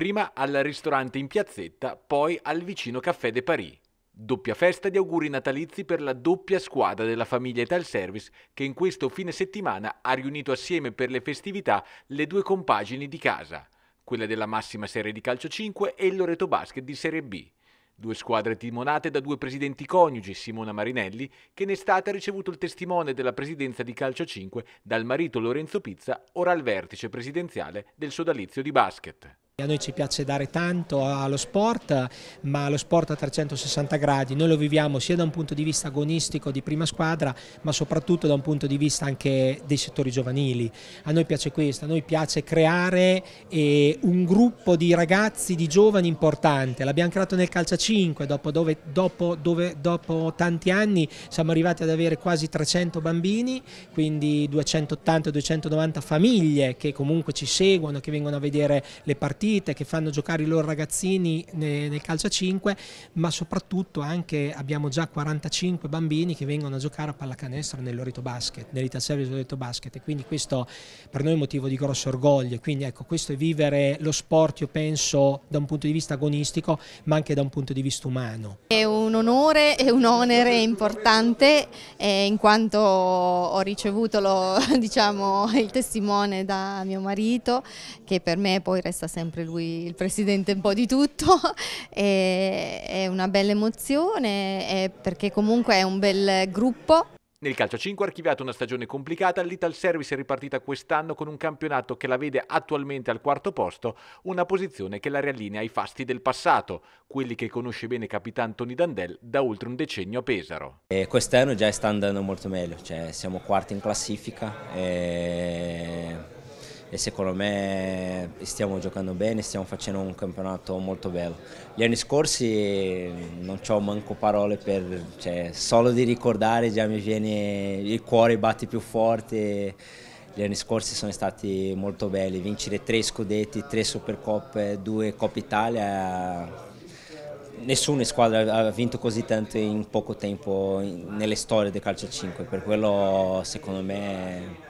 prima al ristorante in piazzetta, poi al vicino Caffè de Paris. Doppia festa di auguri natalizi per la doppia squadra della famiglia Ital Service che in questo fine settimana ha riunito assieme per le festività le due compagini di casa, quella della massima serie di calcio 5 e il Loreto Basket di Serie B. Due squadre timonate da due presidenti coniugi, Simona Marinelli, che in estate ha ricevuto il testimone della presidenza di Calcio 5 dal marito Lorenzo Pizza, ora al vertice presidenziale del sodalizio di basket. A noi ci piace dare tanto allo sport, ma lo sport a 360 gradi, noi lo viviamo sia da un punto di vista agonistico di prima squadra, ma soprattutto da un punto di vista anche dei settori giovanili. A noi piace questo, a noi piace creare eh, un gruppo di ragazzi, di giovani importante, l'abbiamo creato nel Calcia 5, dopo, dove, dopo, dove, dopo tanti anni siamo arrivati ad avere quasi 300 bambini, quindi 280-290 famiglie che comunque ci seguono, che vengono a vedere le partite, partite, che fanno giocare i loro ragazzini nel, nel calcio a 5, ma soprattutto anche abbiamo già 45 bambini che vengono a giocare a pallacanestro nell'Orito Basket, nell'Ital Service Orito Basket e quindi questo per noi è motivo di grosso orgoglio. Quindi ecco, questo è vivere lo sport, io penso, da un punto di vista agonistico, ma anche da un punto di vista umano. È un onore e un onere importante eh, in quanto ho ricevuto lo, diciamo, il testimone da mio marito che per me poi resta sempre sempre lui il presidente un po' di tutto, è una bella emozione perché comunque è un bel gruppo. Nel calcio 5 ha archiviato una stagione complicata, l'Ital Service è ripartita quest'anno con un campionato che la vede attualmente al quarto posto, una posizione che la riallinea ai fasti del passato, quelli che conosce bene Capitan Tony Dandel da oltre un decennio a Pesaro. E quest'anno già sta andando molto meglio, cioè siamo quarti in classifica e e secondo me stiamo giocando bene, stiamo facendo un campionato molto bello. Gli anni scorsi non ho manco parole per, cioè, solo di ricordare già mi viene, il cuore batte più forte gli anni scorsi sono stati molto belli, vincere tre scudetti, tre Supercoppe, due Coppa Italia, nessuna squadra ha vinto così tanto in poco tempo nelle storie del calcio 5, per quello secondo me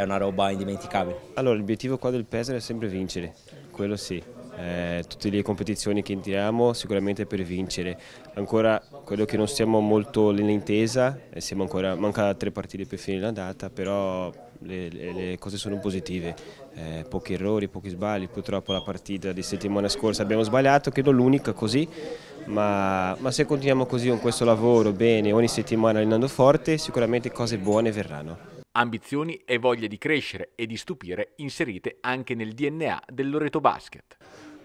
è una roba indimenticabile. Allora, l'obiettivo qua del Pesaro è sempre vincere, quello sì. Eh, tutte le competizioni che entriamo sicuramente per vincere. Ancora quello che non siamo molto nell'intesa, eh, ancora, manca tre partite per finire la data, però le, le, le cose sono positive, eh, pochi errori, pochi sbagli, purtroppo la partita di settimana scorsa abbiamo sbagliato, credo l'unica così, ma, ma, se continuiamo così con questo lavoro bene, ogni settimana allenando forte, sicuramente cose buone verranno ambizioni e voglia di crescere e di stupire inserite anche nel DNA del Loreto Basket.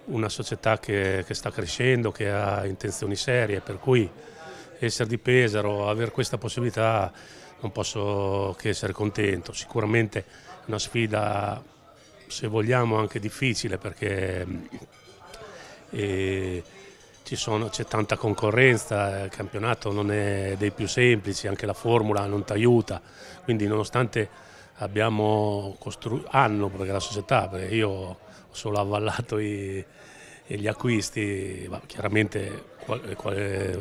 Una società che, che sta crescendo, che ha intenzioni serie, per cui essere di Pesaro, avere questa possibilità non posso che essere contento. Sicuramente è una sfida, se vogliamo, anche difficile perché eh, c'è tanta concorrenza, il campionato non è dei più semplici, anche la formula non ti aiuta, quindi nonostante abbiamo costruito, hanno perché la società, perché io ho solo avvallato i, gli acquisti, chiaramente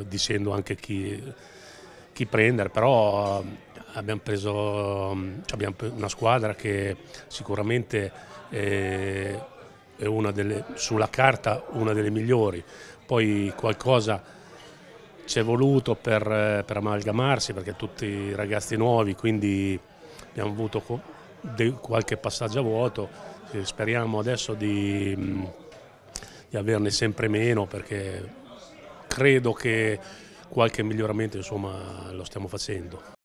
dicendo anche chi, chi prendere, però abbiamo preso abbiamo una squadra che sicuramente... Eh, è una delle, sulla carta una delle migliori, poi qualcosa ci è voluto per, per amalgamarsi perché tutti ragazzi nuovi, quindi abbiamo avuto qualche passaggio a vuoto, eh, speriamo adesso di, di averne sempre meno perché credo che qualche miglioramento insomma, lo stiamo facendo.